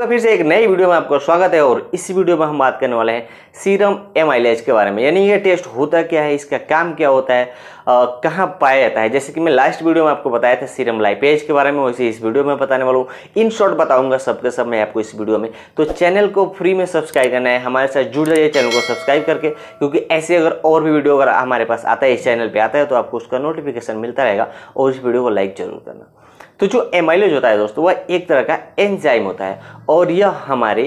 का फिर से एक नई वीडियो में आपका स्वागत है और इस वीडियो में हम बात करने वाले हैं सीरम एम के बारे में यानी ये टेस्ट होता क्या है इसका काम क्या होता है कहाँ पाया जाता है जैसे कि मैं लास्ट वीडियो में आपको बताया था सीरम लाइपेज के बारे में वैसे इस वीडियो में बताने वाला हूँ इन शॉर्ट बताऊंगा सबके सब मैं आपको इस वीडियो में तो चैनल को फ्री में सब्सक्राइब करना है हमारे साथ जुड़ जाइए चैनल को सब्सक्राइब करके क्योंकि ऐसे अगर और भी वीडियो अगर हमारे पास आता है इस चैनल पर आता है तो आपको उसका नोटिफिकेशन मिलता रहेगा और इस वीडियो को लाइक जरूर करना तो जो एमाइलेज होता है दोस्तों वह एक तरह का एंजाइम होता है और यह हमारे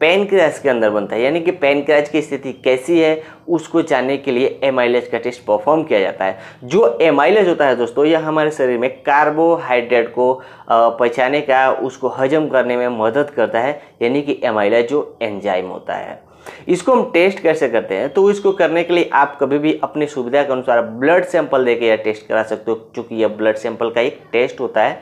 पेनक्रियाज के अंदर बनता है यानी कि पेनक्रियाज की स्थिति कैसी है उसको जानने के लिए एमाइलेज का टेस्ट परफॉर्म किया जाता है जो एमाइलेज होता है दोस्तों यह हमारे शरीर में कार्बोहाइड्रेट को पहचाने का उसको हजम करने में मदद करता है यानी कि एमाइलेज जो एंजाइम होता है इसको हम टेस्ट कैसे करते हैं तो इसको करने के लिए आप कभी भी अपनी सुविधा के अनुसार ब्लड सैंपल देके यह टेस्ट करा सकते हो क्योंकि यह ब्लड सैंपल का एक टेस्ट होता है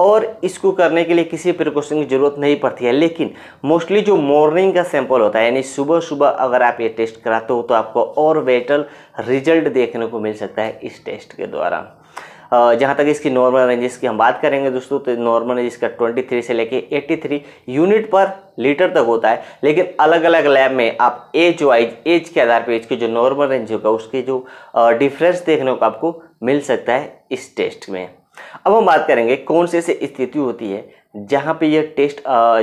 और इसको करने के लिए किसी प्रिकॉशन की ज़रूरत नहीं पड़ती है लेकिन मोस्टली जो मॉर्निंग का सैंपल होता है यानी सुबह सुबह अगर आप ये टेस्ट कराते हो तो आपको और बेटर रिजल्ट देखने को मिल सकता है इस टेस्ट के द्वारा जहाँ तक इसकी नॉर्मल रेंजेस की हम बात करेंगे दोस्तों तो नॉर्मल रेंज इसका 23 से लेके 83 यूनिट पर लीटर तक होता है लेकिन अलग अलग लैब में आप एज वाइज एज के आधार पर एज की जो नॉर्मल रेंज होगा उसके जो डिफरेंस देखने को आपको मिल सकता है इस टेस्ट में अब हम बात करेंगे कौन सी ऐसी स्थिति होती है जहाँ पे ये टेस्ट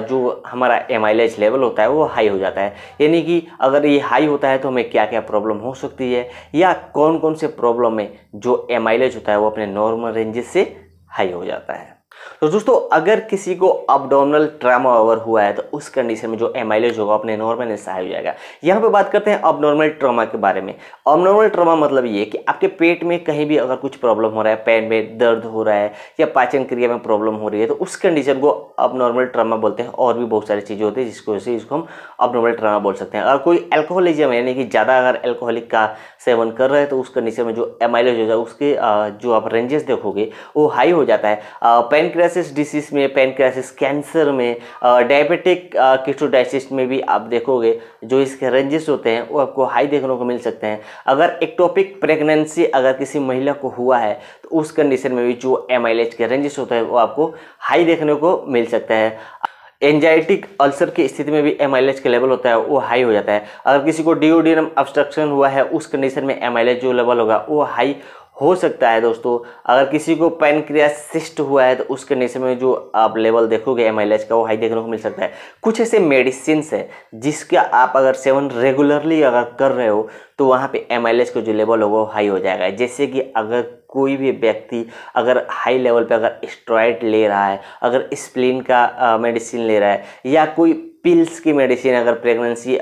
जो हमारा एम लेवल होता है वो हाई हो जाता है यानी कि अगर ये हाई होता है तो हमें क्या क्या प्रॉब्लम हो सकती है या कौन कौन से प्रॉब्लम में जो एम होता है वो अपने नॉर्मल रेंजेस से हाई हो जाता है तो दोस्तों अगर किसी को अपडोमिनल ट्रामा ओवर हुआ है तो उस कंडीशन में जो एमाइलेज होगा अपने नॉर्मल हिस्सा हो जाएगा यहाँ पे बात करते हैं अपनॉर्मल ट्रामा के बारे में अपनॉर्मल ट्रामा मतलब ये कि आपके पेट में कहीं भी अगर कुछ प्रॉब्लम हो रहा है पेट में दर्द हो रहा है या पाचन क्रिया में प्रॉब्लम हो रही है तो उस कंडीशन को अपनॉर्मल ट्रामा बोलते हैं और भी बहुत सारी चीज़ें होती है जिसकी वजह से इसको हम अपनॉर्मल ट्रामा बोल सकते हैं अगर कोई एल्कोहलिज्म यानी कि ज़्यादा अगर एल्कोहलिक का सेवन कर रहे हैं तो उस कंडीशन में जो एमाइलेज हो जाए उसके जो आप रेंजेस देखोगे वो हाई हो जाता है पेन पेनक्रासिस डिसीज में पेनक्रासिस कैंसर में डायबिटिक किटोडाइसिस में भी आप देखोगे जो इसके रेंजेस होते हैं वो आपको हाई देखने को मिल सकते हैं अगर एक्टोपिक प्रेगनेंसी अगर किसी महिला को हुआ है तो उस कंडीशन में भी जो एम के रेंजेस होते हैं वो आपको हाई देखने को मिल सकता है एंजाइटिक अल्सर की स्थिति में भी एम का लेवल होता है वो हाई हो जाता है अगर किसी को डिओडिनम ऑब्स्ट्रक्शन हुआ है उस कंडीशन में एम जो लेवल होगा वो हाई हो सकता है दोस्तों अगर किसी को क्रिया सिस्ट हुआ है तो उसके कंडीशन में जो आप लेवल देखोगे एम का वो हाई देखने को मिल सकता है कुछ ऐसे मेडिसिन है जिसका आप अगर सेवन रेगुलरली अगर कर रहे हो तो वहाँ पे एम का जो लेवल होगा वो हाई हो जाएगा जैसे कि अगर कोई भी व्यक्ति अगर हाई लेवल पे अगर स्ट्रॉइड ले रहा है अगर स्प्लिन का मेडिसिन ले रहा है या कोई पिल्स की मेडिसिन अगर प्रेगनेंसी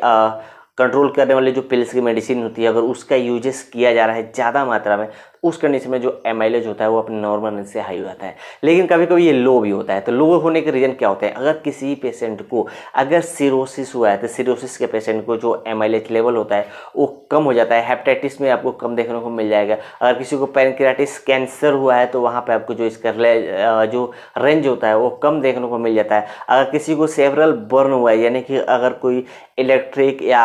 कंट्रोल करने वाली जो पिल्स की मेडिसिन होती है अगर उसका यूजेस किया जा रहा है ज़्यादा मात्रा में तो उस कंडीशन में जो एम होता है वो अपने नॉर्मल रेंज से हाई हो जाता है लेकिन कभी कभी ये लो भी होता है तो लो होने के रीज़न क्या होता है अगर किसी पेशेंट को अगर सीरोसिस हुआ है तो सीरोसिस के पेशेंट को जो एम लेवल होता है वो कम हो जाता है हेपेटाइटिस में आपको कम देखने को मिल जाएगा अगर किसी को पेनक्राटिस कैंसर हुआ है तो वहाँ पर आपको जो इसका जो रेंज होता है वो कम देखने को मिल जाता है अगर किसी को सेवरल बर्न हुआ है यानी कि अगर कोई इलेक्ट्रिक या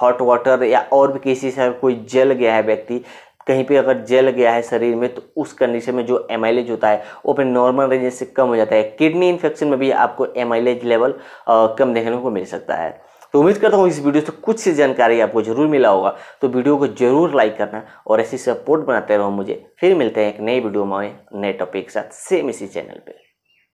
हॉट वाटर या और भी किसी से कोई जल गया है व्यक्ति कहीं पे अगर जल गया है शरीर में तो उस कंडीशन में जो एम होता है वो अपने नॉर्मल रेंज से कम हो जाता है किडनी इन्फेक्शन में भी आपको एम लेवल कम देखने को मिल सकता है तो उम्मीद करता हूँ इस वीडियो से कुछ सी जानकारी आपको जरूर मिला होगा तो वीडियो को जरूर लाइक करना और ऐसी सपोर्ट बनाते रहो मुझे फिर मिलते हैं एक नई वीडियो में नए टॉपिक के साथ सेम इसी चैनल पर